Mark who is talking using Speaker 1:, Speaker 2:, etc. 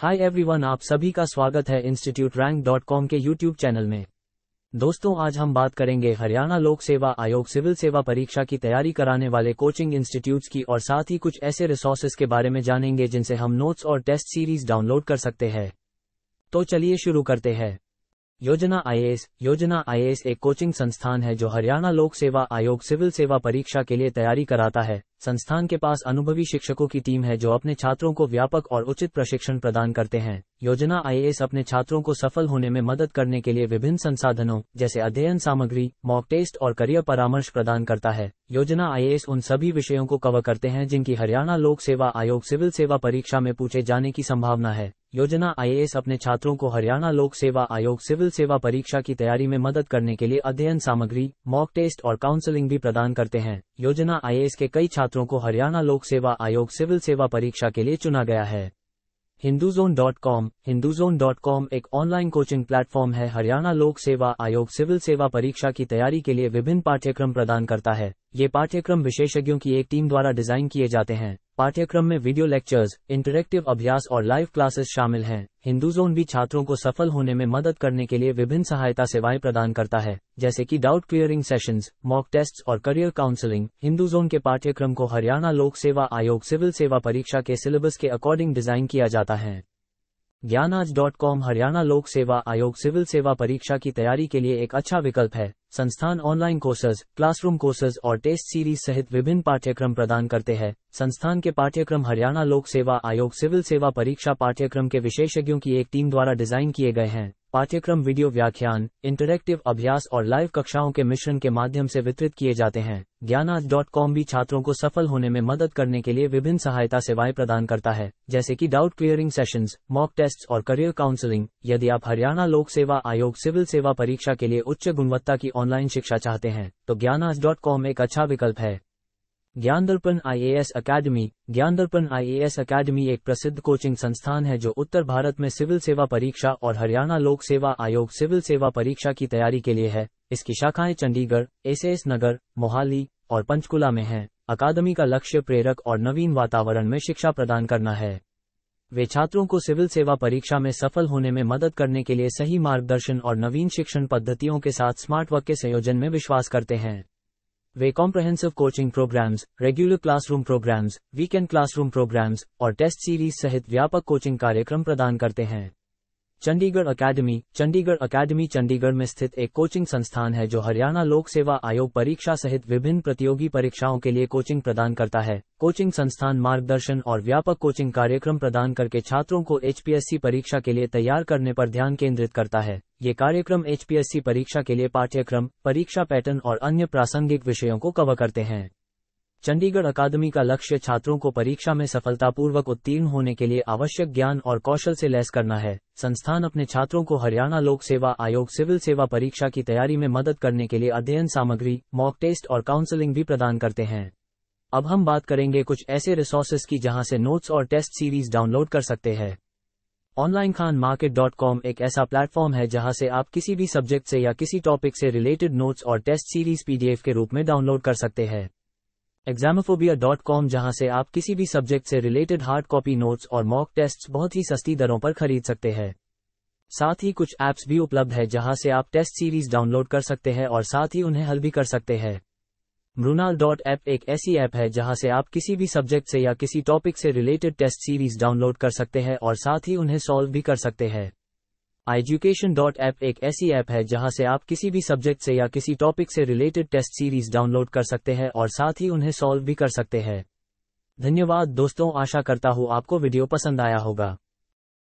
Speaker 1: Hi everyone आप सभी का स्वागत है इंस्टीट्यूट रैंक डॉट कॉम के यूट्यूब चैनल में दोस्तों आज हम बात करेंगे हरियाणा लोक सेवा आयोग सिविल सेवा परीक्षा की तैयारी कराने वाले कोचिंग इंस्टीट्यूट्स की और साथ ही कुछ ऐसे रिसोर्सेज के बारे में जानेंगे जिनसे हम नोट्स और टेस्ट सीरीज डाउनलोड कर सकते हैं तो चलिए शुरू करते हैं योजना आईएएस योजना आईएएस एक कोचिंग संस्थान है जो हरियाणा लोक सेवा आयोग सिविल सेवा परीक्षा के लिए तैयारी कराता है संस्थान के पास अनुभवी शिक्षकों की टीम है जो अपने छात्रों को व्यापक और उचित प्रशिक्षण प्रदान करते हैं योजना आईएएस अपने छात्रों को सफल होने में मदद करने के लिए विभिन्न संसाधनों जैसे अध्ययन सामग्री मॉक टेस्ट और करियर परामर्श प्रदान करता है योजना आईएएस उन सभी विषयों को कवर करते हैं जिनकी हरियाणा लोक सेवा आयोग सिविल सेवा परीक्षा में पूछे जाने की संभावना है योजना आईएएस अपने छात्रों को हरियाणा लोक सेवा आयोग सिविल सेवा परीक्षा की तैयारी में मदद करने के लिए अध्ययन सामग्री मॉक टेस्ट और काउंसलिंग भी प्रदान करते हैं योजना आईएएस के कई छात्र छात्रों को हरियाणा लोक सेवा आयोग सिविल सेवा परीक्षा के लिए चुना गया है zone dot com Hindu Zone dot com एक ऑनलाइन कोचिंग प्लेटफॉर्म है हरियाणा लोक सेवा आयोग सिविल सेवा परीक्षा की तैयारी के लिए विभिन्न पाठ्यक्रम प्रदान करता है ये पाठ्यक्रम विशेषज्ञों की एक टीम द्वारा डिजाइन किए जाते हैं पाठ्यक्रम में वीडियो लेक्चर्स इंटरेक्टिव अभ्यास और लाइव क्लासेस शामिल हैं हिंदू जोन भी छात्रों को सफल होने में मदद करने के लिए विभिन्न सहायता सेवाएं प्रदान करता है जैसे कि doubt clearing sessions, mock test और करियर काउंसलिंग हिंदू जोन के पाठ्यक्रम को हरियाणा लोक सेवा आयोग सिविल सेवा परीक्षा के सिलेबस के अकॉर्डिंग डिजाइन किया जाता है ज्ञानाज डॉट कॉम हरियाणा लोक सेवा आयोग सिविल सेवा परीक्षा की तैयारी के लिए एक अच्छा विकल्प है संस्थान ऑनलाइन कोर्सेज क्लासरूम कोर्सेज और टेस्ट सीरीज सहित विभिन्न पाठ्यक्रम प्रदान करते हैं संस्थान के पाठ्यक्रम हरियाणा लोक सेवा आयोग सिविल सेवा परीक्षा पाठ्यक्रम के विशेषज्ञों की एक टीम द्वारा डिजाइन किए गए हैं पाठ्यक्रम वीडियो व्याख्यान इंटरेक्टिव अभ्यास और लाइव कक्षाओं के मिश्रण के माध्यम से वितरित किए जाते हैं ज्ञानाज डॉट कॉम भी छात्रों को सफल होने में मदद करने के लिए विभिन्न सहायता सेवाएं प्रदान करता है जैसे कि doubt clearing session mock test और करियर काउंसिलिंग यदि आप हरियाणा लोक सेवा आयोग सिविल सेवा परीक्षा के लिए उच्च गुणवत्ता की ऑनलाइन शिक्षा चाहते हैं तो ज्ञानाज डॉट कॉम एक अच्छा विकल्प है ज्ञानदर्पण आईएएस अकादमी ज्ञानदर्पण आईएएस अकादमी एक प्रसिद्ध कोचिंग संस्थान है जो उत्तर भारत में सिविल सेवा परीक्षा और हरियाणा लोक सेवा आयोग सिविल सेवा परीक्षा की तैयारी के लिए है इसकी शाखाएं चंडीगढ़ एसएएस नगर मोहाली और पंचकुला में हैं। अकादमी का लक्ष्य प्रेरक और नवीन वातावरण में शिक्षा प्रदान करना है वे छात्रों को सिविल सेवा परीक्षा में सफल होने में मदद करने के लिए सही मार्गदर्शन और नवीन शिक्षण पद्धतियों के साथ स्मार्ट वर्क के संयोजन में विश्वास करते हैं वे comprehensive coaching programmes regular classroom programmes weekend classroom programmes और टेस्ट सीरीज सहित व्यापक कोचिंग कार्यक्रम प्रदान करते हैं चंडीगढ़ अकादमी चंडीगढ़ अकादमी चंडीगढ़ में स्थित एक कोचिंग संस्थान है जो हरियाणा लोक सेवा आयोग परीक्षा सहित विभिन्न प्रतियोगी परीक्षाओं के लिए कोचिंग प्रदान करता है कोचिंग संस्थान मार्गदर्शन और व्यापक कोचिंग कार्यक्रम प्रदान करके छात्रों को एचपीएससी परीक्षा के लिए तैयार करने पर ध्यान केंद्रित करता है ये कार्यक्रम एचपीएससी परीक्षा के लिए पाठ्यक्रम परीक्षा पैटर्न और अन्य प्रासंगिक विषयों को कवर करते हैं चंडीगढ़ अकादमी का लक्ष्य छात्रों को परीक्षा में सफलतापूर्वक उत्तीर्ण होने के लिए आवश्यक ज्ञान और कौशल से लैस करना है संस्थान अपने छात्रों को हरियाणा लोक सेवा आयोग सिविल सेवा परीक्षा की तैयारी में मदद करने के लिए अध्ययन सामग्री मॉक टेस्ट और काउंसलिंग भी प्रदान करते हैं अब हम बात करेंगे कुछ ऐसे रिसोर्सेज की जहाँ से नोट्स और टेस्ट सीरीज डाउनलोड कर सकते हैं online Khan market dot com एक ऐसा प्लेटफॉर्म है जहां से आप किसी भी सब्जेक्ट से या किसी टॉपिक से रिलेटेड नोट्स और टेस्ट सीरीज पीडीएफ के रूप में डाउनलोड कर सकते हैं एग्जामोफोबिया जहां से आप किसी भी सब्जेक्ट से रिलेटेड हार्ड कॉपी नोट्स और मॉक टेस्ट बहुत ही सस्ती दरों पर खरीद सकते हैं साथ ही कुछ ऐप्स भी उपलब्ध है जहां से आप टेस्ट सीरीज डाउनलोड कर सकते हैं और साथ ही उन्हें हल भी कर सकते हैं मृणाल डॉट ऐप एक ऐसी ऐप है जहां से आप किसी भी सब्जेक्ट से या किसी टॉपिक से रिलेटेड टेस्ट सीरीज डाउनलोड कर सकते हैं और साथ ही उन्हें सॉल्व भी कर सकते हैं एजुकेशन डॉट ऐप एक ऐसी ऐप है जहां से आप किसी भी सब्जेक्ट से या किसी टॉपिक से रिलेटेड टेस्ट सीरीज डाउनलोड कर सकते हैं और साथ ही उन्हें सॉल्व भी कर सकते हैं धन्यवाद दोस्तों आशा करता हूँ आपको वीडियो पसंद आया होगा